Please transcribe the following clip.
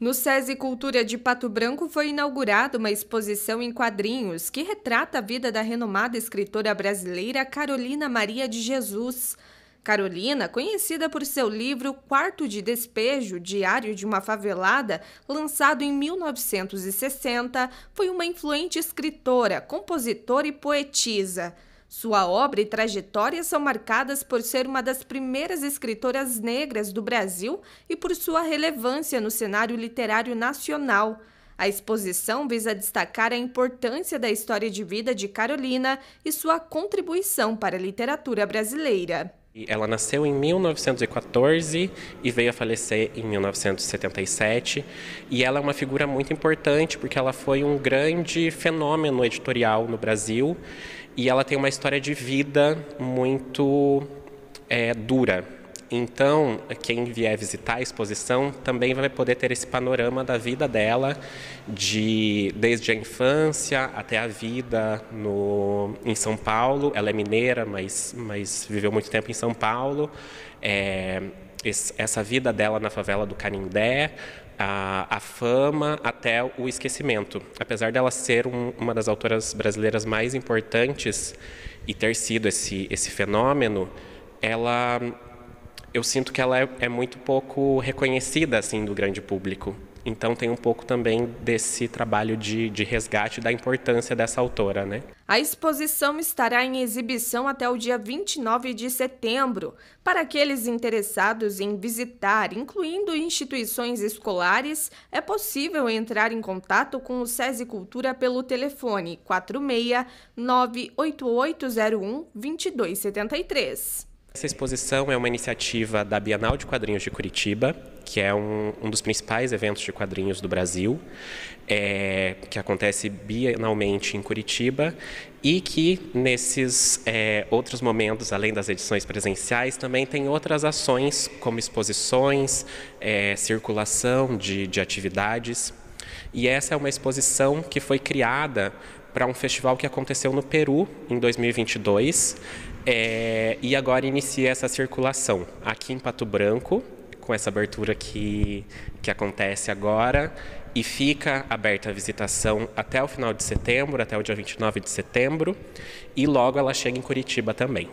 No SESI Cultura de Pato Branco foi inaugurada uma exposição em quadrinhos que retrata a vida da renomada escritora brasileira Carolina Maria de Jesus. Carolina, conhecida por seu livro Quarto de Despejo, Diário de uma Favelada, lançado em 1960, foi uma influente escritora, compositora e poetisa. Sua obra e trajetória são marcadas por ser uma das primeiras escritoras negras do Brasil e por sua relevância no cenário literário nacional. A exposição visa destacar a importância da história de vida de Carolina e sua contribuição para a literatura brasileira. Ela nasceu em 1914 e veio a falecer em 1977. E ela é uma figura muito importante porque ela foi um grande fenômeno editorial no Brasil e ela tem uma história de vida muito é, dura. Então, quem vier visitar a exposição também vai poder ter esse panorama da vida dela, de desde a infância até a vida no, em São Paulo. Ela é mineira, mas, mas viveu muito tempo em São Paulo. É, esse, essa vida dela na favela do Canindé, a, a, fama até o esquecimento. Apesar dela ser um, uma das autoras brasileiras mais importantes e ter sido esse, esse fenômeno, ela eu sinto que ela é, é muito pouco reconhecida assim do grande público. Então tem um pouco também desse trabalho de, de resgate da importância dessa autora, né? A exposição estará em exibição até o dia 29 de setembro. Para aqueles interessados em visitar, incluindo instituições escolares, é possível entrar em contato com o SESI Cultura pelo telefone 46 98801 2273. Essa exposição é uma iniciativa da Bienal de Quadrinhos de Curitiba, que é um, um dos principais eventos de quadrinhos do Brasil, é, que acontece bienalmente em Curitiba e que, nesses é, outros momentos, além das edições presenciais, também tem outras ações, como exposições, é, circulação de, de atividades. E essa é uma exposição que foi criada para um festival que aconteceu no Peru em 2022 é, e agora inicia essa circulação aqui em Pato Branco com essa abertura que, que acontece agora e fica aberta a visitação até o final de setembro, até o dia 29 de setembro, e logo ela chega em Curitiba também.